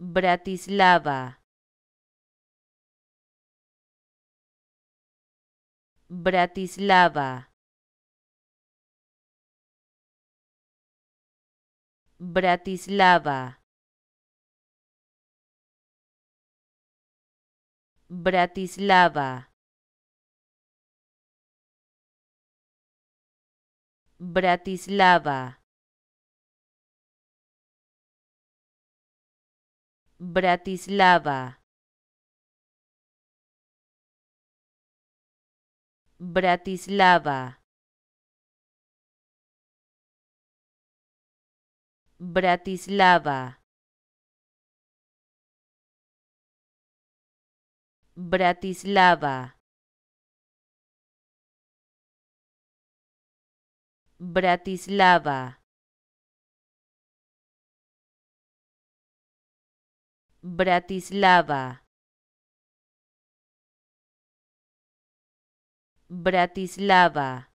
Bratislava Bratislava Bratislava Bratislava Bratislava Bratislava Bratislava Bratislava Bratislava Bratislava Bratislava Bratislava